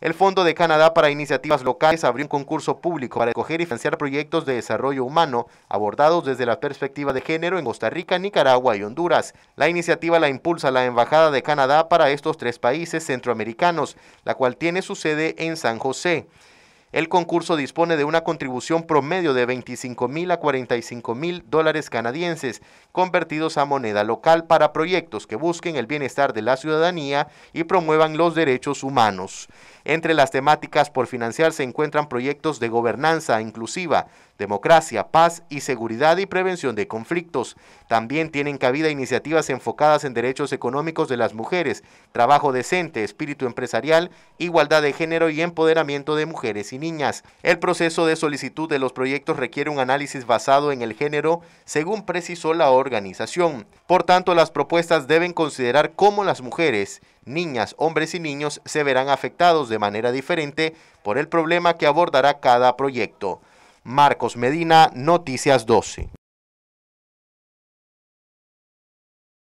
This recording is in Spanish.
El Fondo de Canadá para Iniciativas Locales abrió un concurso público para escoger y financiar proyectos de desarrollo humano abordados desde la perspectiva de género en Costa Rica, Nicaragua y Honduras. La iniciativa la impulsa la Embajada de Canadá para estos tres países centroamericanos, la cual tiene su sede en San José. El concurso dispone de una contribución promedio de 25 mil a 45 mil dólares canadienses convertidos a moneda local para proyectos que busquen el bienestar de la ciudadanía y promuevan los derechos humanos. Entre las temáticas por financiar se encuentran proyectos de gobernanza inclusiva, democracia, paz y seguridad y prevención de conflictos. También tienen cabida iniciativas enfocadas en derechos económicos de las mujeres, trabajo decente, espíritu empresarial, igualdad de género y empoderamiento de mujeres y niñas. El proceso de solicitud de los proyectos requiere un análisis basado en el género, según precisó la organización. Por tanto, las propuestas deben considerar cómo las mujeres, niñas, hombres y niños se verán afectados de manera diferente por el problema que abordará cada proyecto. Marcos Medina, Noticias 12.